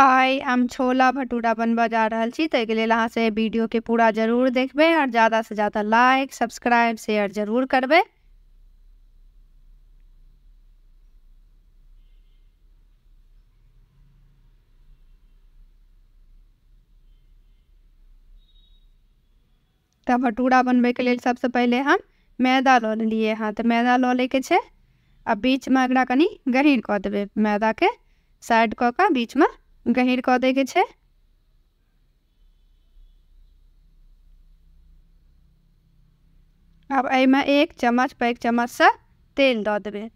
आई हम छोला भटूरा बनबा जा रहा छी ताहिके लेल अहाँ से के पूरा जरूर और ज्यादा से ज़्यादा लाइक सब्सक्राइब शेयर जरूर करबै तो भटूरा के लिए सबसे पहले हम मैदा लो लिए हाँ तो मैदा छे लैके बीच में एक कनी गहीर गहीँर देवे मैदा के साइड के बीच में गहिर कह देखे छे? अब एमे एक चम्मच पैक चम्मच से तेल द देवे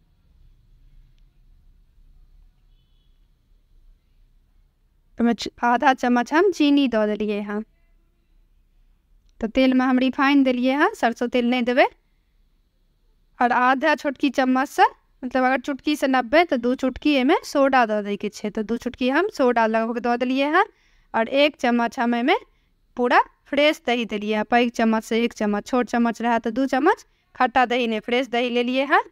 तो आधा चम्मच हम चीनी द दिलिए हाँ तो तेल में हम रिफाइन दिलिए हाँ सरसों तेल नहीं देवे और आधा छोटकी चम्मच से मतलब अगर चुटकी से नब्बे तो दू चुटकी में सोडा दऽ दैके छे तो दू चुटकी हम सोडा लगभग दऽ दिलिए हँ और एक चम्मच हम एहिमे पूरा फ्रेश दही देलियै हँ पैघ चम्मचसँ एक चम्मच छोट चम्मच रहए तऽ तो दू चम्मच खट्टा दही नहि फ्रेश दही लेलियै हँ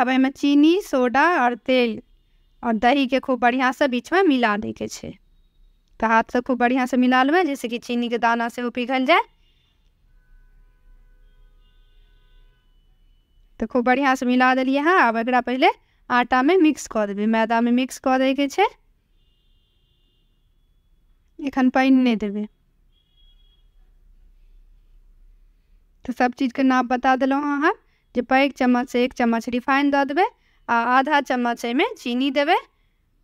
आब एहिमे चीनी सोडा आओर तेल आओर दहीके खूब बढ़िआँसँ बीचमे मिला दैके छै तऽ तो हाथसँ खूब बढ़िआँसँ मिला लेबै चीनी चीनीके दाना सेहो पिघल जाए तो खूब बढ़िया से मिला दिलिए हाँ अब एक पहले आटा में मिक्स कर देवी मैदा में मिक्स कर दे के छे एखन पानी नहीं देवे तो सब चीज़ के नाप बता दिल अहाँ जो पैघ चम्मच से एक चम्मच रिफाइन दे देवे आ आधा चम्मच में चीनी देवे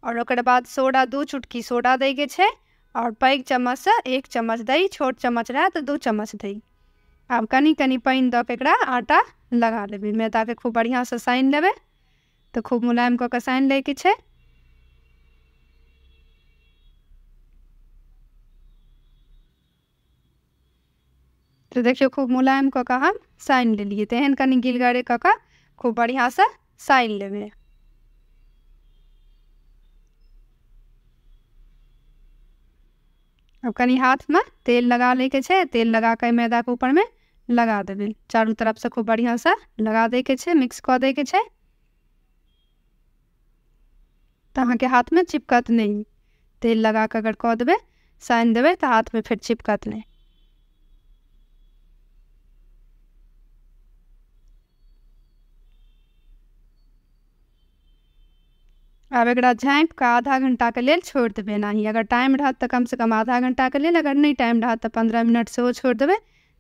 और बाद सोडा दो चुटकी सोडा के छे और चम्मच से एक चम्मच दही छोट चम्मच रहे तो दू चम्मच दही आब कनी कनी पानी दऽ कऽ आटा लगा लेबे मैदा पे खूब बढ़िया से साइन लेब तो खूब मुलायम क कऽ लै के छे तो देखियो खूब मुलायम क के हम साइन लेलियै तऽ एहन कनि गिलगरे कऽ कऽ खूब से साइन लेब अब कनी हाथ में तेल लगा लेके छे तेल लगा के मैदा के ऊपर में लगा देवें चारों तरफ से खूब बढ़िया से लगा दे के छे मिक्स कर दे के छे तो अहाँ के हाथ में चिपकत नहीं तेल लगा के अगर कऽ देबै सानि तो हाथ में फिर चिपकत नहीं अब एक झाँप कऽ आधा घंटा के लिए छोड़ देवे ना ही अगर टाइम रहत कम से कम आधा घंटा के लिए अगर नहीं टाइम रहत तो पंद्रह मिनट से वो छोड़ देवे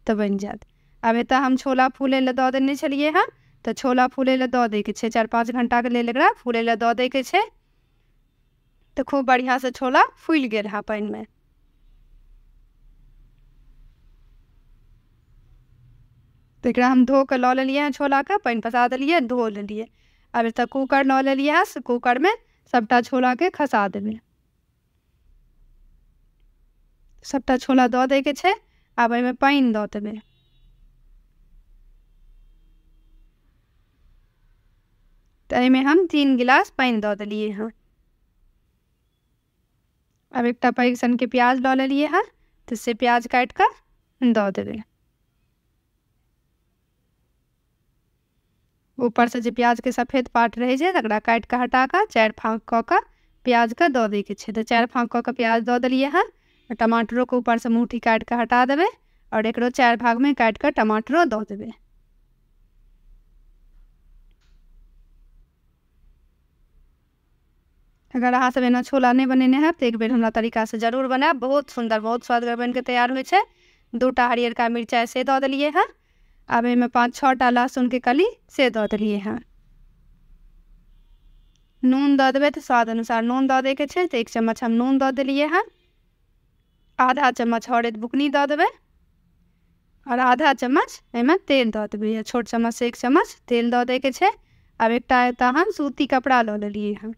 तो बन जायत अबे तो हम छोला फूले ला दो देने छलिए हाँ तो छोला फूले ला दो दैके के छै चारि पाँच घंटाके लेल एकरा फूले ला दो दैके छै तऽ खूब बढ़िआँसँ छोला फूलि गेल हँ पानिमे तऽ एकरा हम धो कऽ लऽ लेलियै हँ छोलाके पानि पसा देलियै धो लेलियै आब एतऽ कूकर लऽ लेलियै हँ से कूकरमे सभटा छोलाके खसा देबै सबटा छोला दऽ दैके छै आब एहिमे पानि दऽ देबै में हम तीन गिलास पानी दऽ देलियै तो हँ आब एकटा सन के प्याज लऽ लिए हँ तो इससे प्याज काट कर दे कऽ ऊपर से जो प्याज के सफेद पार्ट रह जाए तकरा काटि कऽ हटा कर चार फाँक कऽ प्याज का दौ दैके के तो चार फाँक कऽ कऽ प्याज दऽ देलियै हँ टमाटरोके ऊपरसँ मुट्ठी काटि कऽ हटा देवे और एक चार भाग में काट कर कऽ टमाटरो दऽ देबै अगर अहाँ सब एना छोला नहीं बनेने हैं तो एक बेर हमारा तरीका से जरूर बनाए बहुत सुंदर बहुत स्वादगर बन के तैयार हो दूटा हरियर हरियरका मिर्चाई से दऽ हाँ हँ आब पाँच छः टा के कली से दऽ देलियै नून दऽ देवे तो स्वाद अनुसार नून दऽ दे के एक चम्मच हम नून दऽ देलियै हाँ आधा चम्मच एक बुकनी द देवे और आधा चम्मच एहिमे तेल दऽ देवे छोट से एक चम्मच तेल दऽ दे के अब एक हम सूती कपड़ा लऽ लेलियै हाँ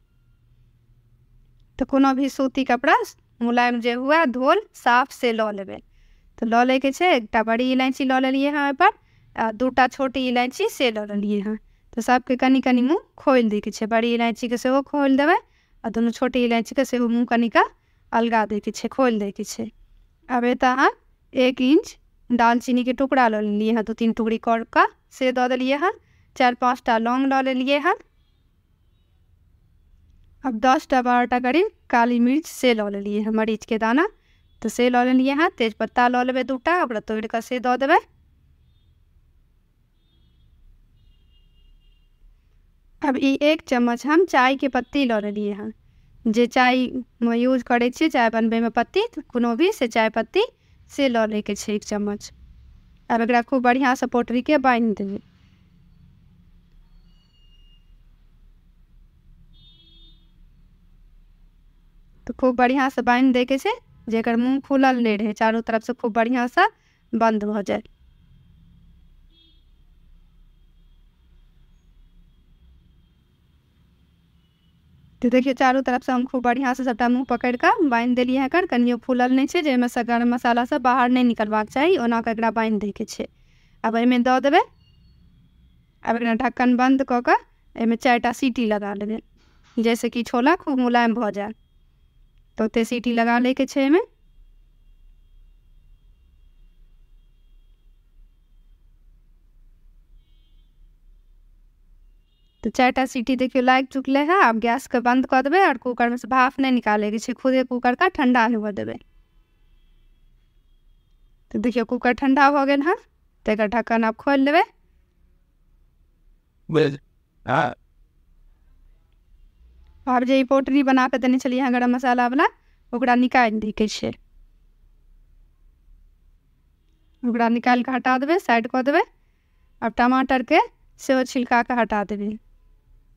तो को भी सूती कपड़ा मुलायम जो हुए धोल साफ से लऽ लेबै तो लऽ लैके छै एकटा बड़ी इलायची लऽ लेलियै हँ ओहिपर आ दूटा छोटी इलायची से लऽ लेलियै हँ तो सभके कनि कनि मुँह खोल दैके छै बड़ी इलायचीके सेहो खोल देवे आ दुनू छोटी इलायचीके सेहो मुँह कनिका अलगा दैके छै खोलि दैके छै आब एतऽ अहाँ एक इंच के टुकड़ा लऽ लेलियै हँ दू तीन टुकड़ी कर कऽ से दिलिए देलियै हँ पाँच टा लौंग लऽ लेलियै हँ अब दस बारह टा करीब काली मिर्च से लऽ लेलियै हम मरीच के दाना तो से लऽ लेलियै अहाँ तेजपत्ता लऽ लेबै दू टा ओकरा तोड़ि कऽ से दऽ देबै अब ई एक चम्मच हम चाय के पत्ती लऽ लेलियै हँ जे चायमे यूज करै छियै चाय में पत्ती तो कोनो भी से चाय पत्ती से लऽ लैके छै एक चम्मच आब एकरा खूब पोटरी के बान्हि देबै तो खूब बढ़िया से बान्हि दैके छै जर मुँह खुलल नहीं रहे चारों तरफ से खूब बढ़िया से बंद भऽ जाए तो देखिए चारों तरफ से हम खूब बढ़िया से सबटा मुँह पकड़ के बान्हि दिलिए एकर कनियो फूलल नहीं है जैसे गरम मसाला से बाहर नहीं निकलवा चाहिए ओना के एक बान्हि दै के अब आब एहिमे दऽ अब एक ढक्कन बंद कऽ के एहिमे चारिटा सीटी लगा देवे जैसे कि छोला खूब मुलायम भ जाए तो ते सीटी लगा ले के છે में तो चार सीटी देखियो लाग चुकल है आप गैस के बंद कर देवे और कुकर में से भाप नहीं निकाले के छे खुदे कुकर का ठंडा हो देवे तो देखियो कुकर ठंडा हो गया है तो ढक्कन आप खोल लेवे आप जे पोटरी बना के देने छलियै गरम मसाला वाला ओकरा निकाल निकालि के छे ओकरा निकाल के हटा देबे साइड क देबे अब टमाटर के से छिलका के हटा देबे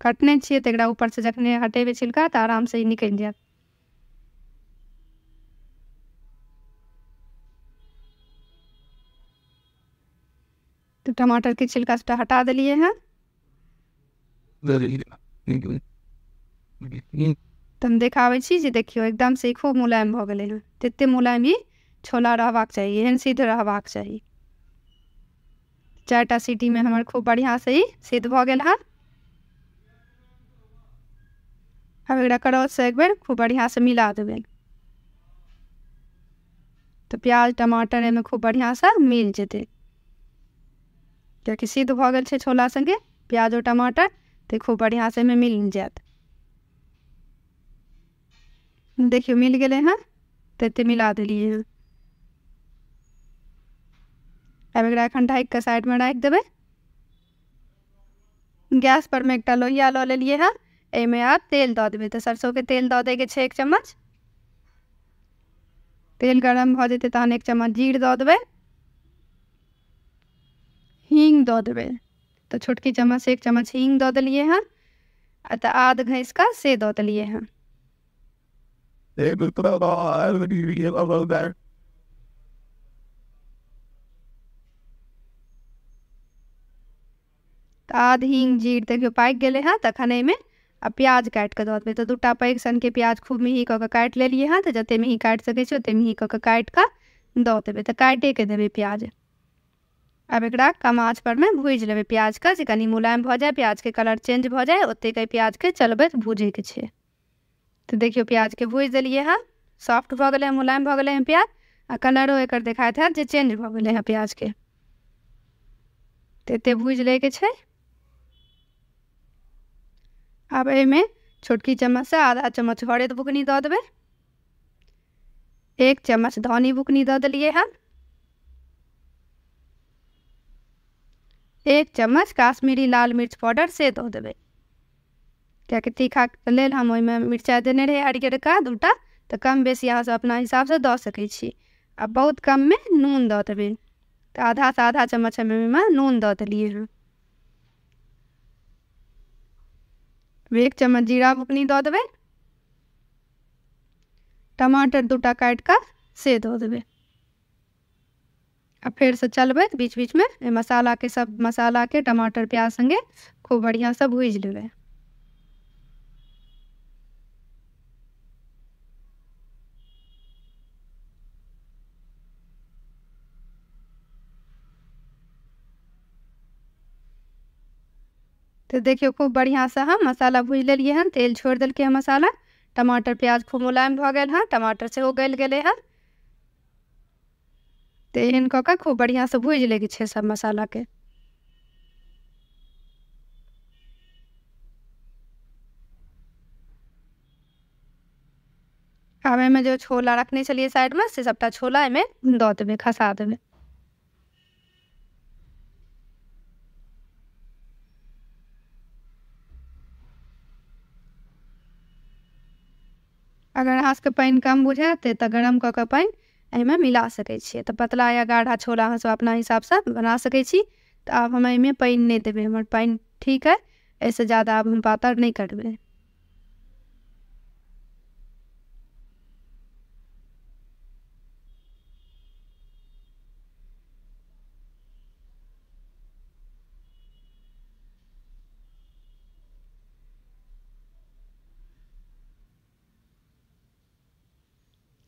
कटने छियै त एकरा ऊपर से जखने हटेबे छिलका त तो तऽ आरामसँ निकल जाय तो टमाटर के छिलका से तो हटा दिलिए हैं तुम देखा देखाबै देखियो एकदम से एकदमसँ खूब मुलायम भ गए हँ ततेक मुलायम ही छोला रहबाक चाहिए एहन सिद्ध रहबाक चाहिए चारि सिटी में हमारे खूब बढ़िया बढ़िआँसँ ई सिद्ध भऽ गेल अब एक एकरा से एक बेर खूब बढ़िया से मिला देवे तो प्याज टमाटर में खूब बढ़िया से मिल जेतै क्योंकि सिद्ध भ गेल छोला संगे प्याज और टमाटर तो खूब बढ़िआँसँ एहिमे मिल जाए देखियो मिल गए हँ तऽ एतेक मिला दिलिए अब एक एकरा एखन साइड में साइडमे देवे गैस पर में एक लोहिया लो ले लिए हँ एहिमे आप तेल देवे तो सरसों के तेल दऽ दैके छै एक चम्मच तेल गरम भ जेते तहन एक चम्मच जीर दऽ देवे हींग दऽ देवे तो छोटकी चम्मच एक चम्मच हींग दऽ दिलिए हँ आध तऽ आद से दऽ दिलिए हँ there. आद हिंग जीर देखियो पाकि गेले तखन में आ प्याज काट के दऽ देबै तऽ तो दूटा पैघ के प्याज खूब मेही काटि हाँ हँ तऽ जतेक काट काटि सकै छी ओतेक मेही कऽ कऽ काटि कऽ दऽ प्याज अब एक कम आँच भूज भूजि प्याज प्याजके जे कनी मुलायम जाए प्याज के कलर चेंज भऽ प्याज के प्याजके भूजे के छे। तो देखियो प्याज के भूज दिलिए हाँ सॉफ्ट भऽ गेलै मुलायम भऽ गेलै प्याज आ कलरों एक देखा था जो चेंज भ प्याज़ के प्याजके तऽ एतेक भूजि लैके छै आब एहिमे छोटकी से आधा चम्मच हरद बुकनी दे देबै एक चम्मच धनी बुकनी दे देलियै हाँ एक चम्मच काश्मीरी लाल मिर्च पाउडर से दे देबै किएकि तीखाके लेल हम ओहिमे देने रहे हरियर का दूटा तो कम बेसी अहाँसभ अपना हिसाब से सकै छी आ बहुत में नून दऽ तो आधा से आधा चम्मच हम नून दऽ देलियै एक चम्मच जीरा बुकनी दऽ देबै टमाटर दूटा काट का से दऽ देबै आ से चलब बीच मसाला के सब के टमाटर प्याज संगे खूब से भूज लेवे तो देखियो खूब बढ़िया से हम हाँ, मसाला भूज लिये हन तेल छोड़ दिल्क है मसाला टमाटर प्याज खूब मुलायम भ गेल हन टमाटर से गल गए हन तो एहन कह कऽ खूब बढ़िया से भूज लैके छै सब के आवे में जो छोला रखने चलिए साइड में से सबटा छोला में दौ देवे खसा देवे अगर अहाँसभके पानि कम बुझाते तऽ गरम कऽ कऽ पानि एहिमे मिला सकै छिए तऽ पतला या गाढ़ा छोला अहाँसब अपना हिसाबसँ बना सकै छी तऽ आब हम एहिमे पानि नहि देबै हमर पानि ठीक अइ एहिसँ ज्यादा आब हम पातर नहि करबै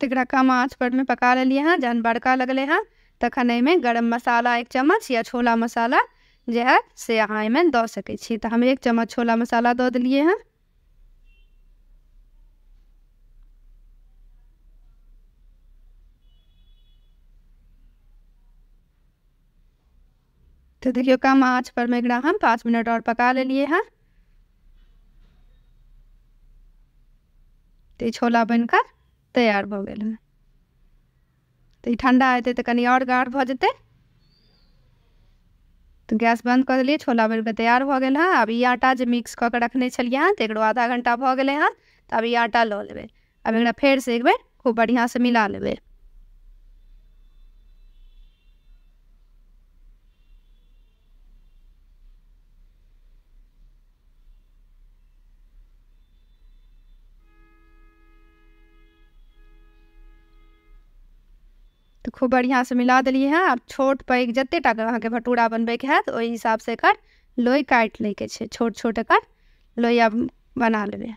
टिकड़ा कम आँच पर में पका लिए हैं जहन बड़का लगल हाँ तखन में गरम मसाला एक चम्मच या छोला मसाला जो है से अहाँ इमें दऽ सकै छी तो हम एक चम्मच छोला मसाला दऽ दिलिए हाँ तो देखियो कम आँच पर में एकरा हम पाँच मिनट और पका लिए हाँ तो छोला बनकर तैयार भऽ गेल हँ तऽ तो ई ठण्डा हेतै तऽ तो तो कनि आओर गाढ़ भऽ जेतै तऽ गैस बंद कऽ देलियै छोला बनिकऽ तैयार भऽ गेल हँ आब ई आटा जे मिक्स कऽ कऽ रखने छलियै हँ तकरो आधा घण्टा भऽ गेलै हँ तऽ आब ई आटा लऽ लेबै आब एकरा फेरसँ एक बेर खूब बढ़िआँसँ मिला लेबै खूब बढ़िया से मिला देलियै हैं आब छोट पैग जतेक टा अहाँ के भटूरा बनबे के बनबैके वही हिसाब से एकर लोई काट काटि के छे छोट छोट एकर लोई अब बना लेबै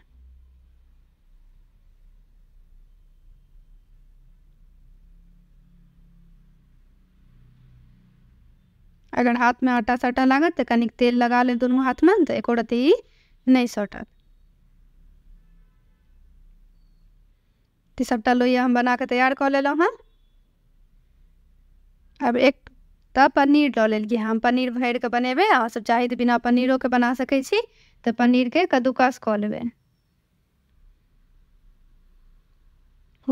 अगर हाथ में आटा सटा लागत तो कनिक तेल लगा लेब दुनू हाथमे तऽ एको रत्ती ई नहीं सटत सबटा लोइया हम बना के तैयार कर लेलो हम अब एक तो पनीर लऽ लेलियै हम पनीर भरि कऽ बनेबै अहाँ सब चाहे तऽ बिना पनीरोके बना सकै छी तऽ पनीरके कद्दूकस कऽ लेबै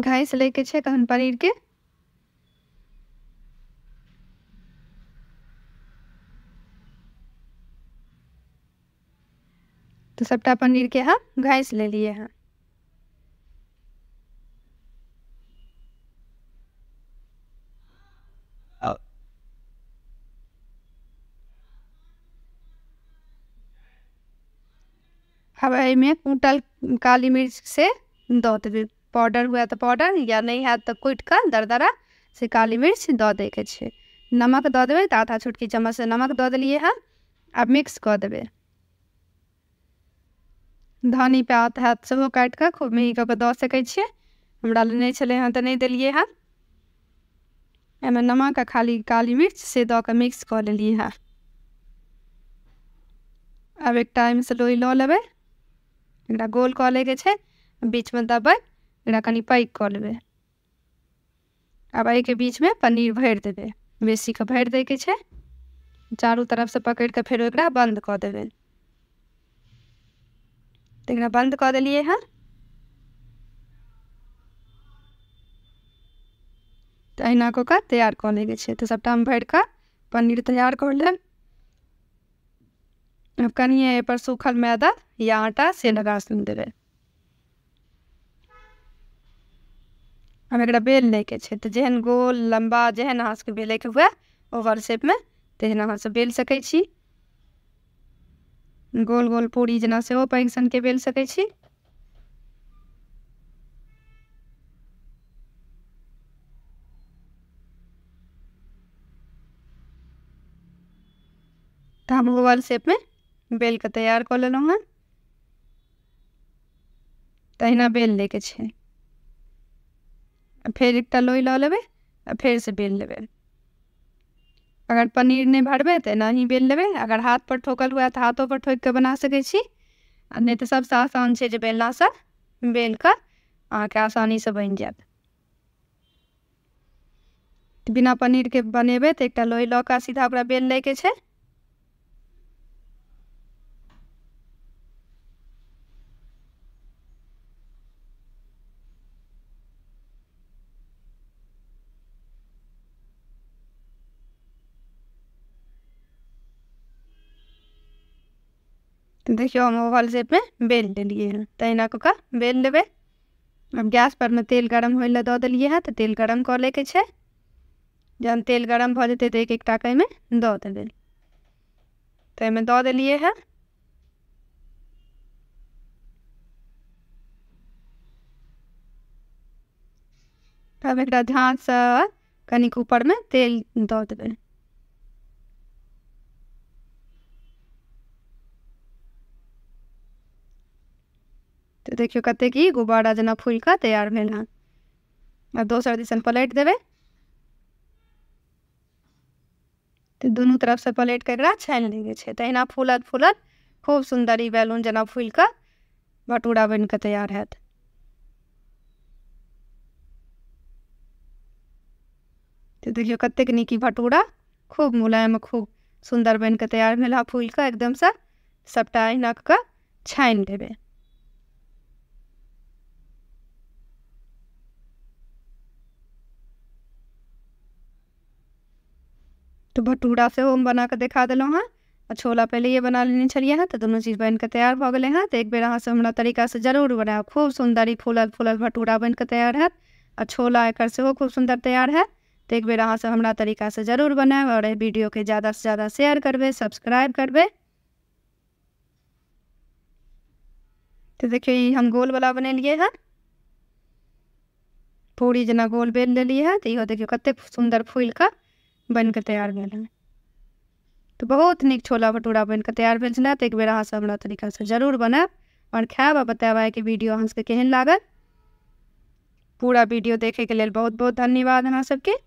घास लैके छै तहन पनीरके तऽ सबटा पनीरके हम घासि लेलियै हँ हवाई में कूटल काली मिर्च से दो देबै पाउडर हुआ तो पाउडर या नहि हैत तऽ तो कुटि कऽ दरदरा से काली मिर्च दऽ दैके छै नमक दो देबै तो आधा छोटकी चम्मच से नमक दो दिलिए हँ अब मिक्स कऽ देबै धनी पात हैत तो सेहो काट कऽ खूब मेही कऽ कऽ दऽ सकै छियै हमरा लए नहि छलै हँ तऽ तो नहि देलियै हँ एहिमे नमक आ खाली काली मिर्च से दो का मिक्स कऽ लेलियै हँ आब एकटा एहिमे सँ लोही लऽ लेबै एकरा गोल कऽ लैके छै बीचमे दबै एकरा कनि पैक कऽ लेबै के बीच में पनीर भर भरि देबै बेसीके भरि दैके छै चारू तरफसँ पकड़ि कऽ फेर एकरा बन्द तो कऽ देबै तऽ एकरा बन्द कऽ देलियै हँ तऽ तो अहिना कऽ कऽ तैयार कऽ लैके छै तऽ तो सभटा हम भरि कऽ पनीर तैयार कर लें कनिए पर सूखल मैदा या आटा से लगा सुन देवे हम एक बेल लैके छै तऽ जेहन गोल लम्बा जेहन अहाँ सबके सभके के हुए ओवर शेप में तेहन अहाँ सब बेल सकै छी गोल गोल पूरी जेना सेहो पैघ के बेल सकै छी तो हम ओवल में बेल के तैयार कर लेलहुँ हेँ तहिना बेल लैके फिर एक लोई लोहि लऽ लेबै फिर से बेल लेबे अगर पनीर भरबे तो तऽ ही बेल लेबे अगर हाथ पर ठोकल हुए हाथों पर ठोक के बना सके छी आ तो तऽ सभसँ आसान जो बेलना बेलनासँ बेल के आसानी से बन जाए बिना पनीरके बनेबै तऽ एकटा लोहि लोई कऽ सीधा बेल लैके छे तो देखियो हम ओवल शेप में बेल देलियै हैं तहिना कऽ कऽ बेल लेबै अब गैस पर में तेल गरम हो लए दऽ देलियै हँ तेल गरम कर लैके छै जहन तेल गरम भ जेतै तऽ एक एक टाका एहिमे दऽ देबै तऽ एहिमे दऽ देलियै हँ तब एकरा ध्यानसँ कनिक में तेल दऽ देबै तो देखियो कते कि गुब्बारा जना फूल का तैयार भेल हन आ दोसर दिशा पलट देवे तो दुनू तरफ से पलट के एकरा छानि लेंगे छे तहिना फूलत फूलत खूब सुंदर ई बैलून जना फूल भटूरा बन के तैयार हैत तो देखियो कतेक नीक भटूरा खूब मुलायम खूब सुंदर बन के तैयार भेल फूल के एकदम से सबटा अहिना के छानि देबै तो भटूरा से हम बना के देखा दिलो हाँ और छोला पहले ये बना लेने चलिए हाँ तो दोनों चीज़ बन के तैयार भऽ गए हाँ तो एक बेर अहाँ से हमारा तरीका से जरूर बनाए खूब सुंदर ही फूलल फूलल भटूरा बन के तैयार है और छोला एकर सेहो खूब सुंदर तैयार है तो एक बेर अहाँ से हमारा तरीका से जरूर बनाए और वीडियो के ज़्यादा से ज़्यादा शेयर करबे सब्सक्राइब करबे तो देखिए हम गोल वाला बने लिए हैं हाँ। पूरी जना गोल बेल लिए हैं हाँ। तो इहो देखियो कते सुंदर फूल का बनके तैयार भेल हँ तऽ बहुत नीक छोला भटूरा बनिकऽ तैयार भेल छलै तऽ एक बेर अहाँसभ हमरा तरीकासँ जरूर बनायब आओर खायब आ आई आइके वीडियो अहाँ केहन लागल पूरा वीडियो देखैके लेल बहुत बहुत धन्यवाद अहाँ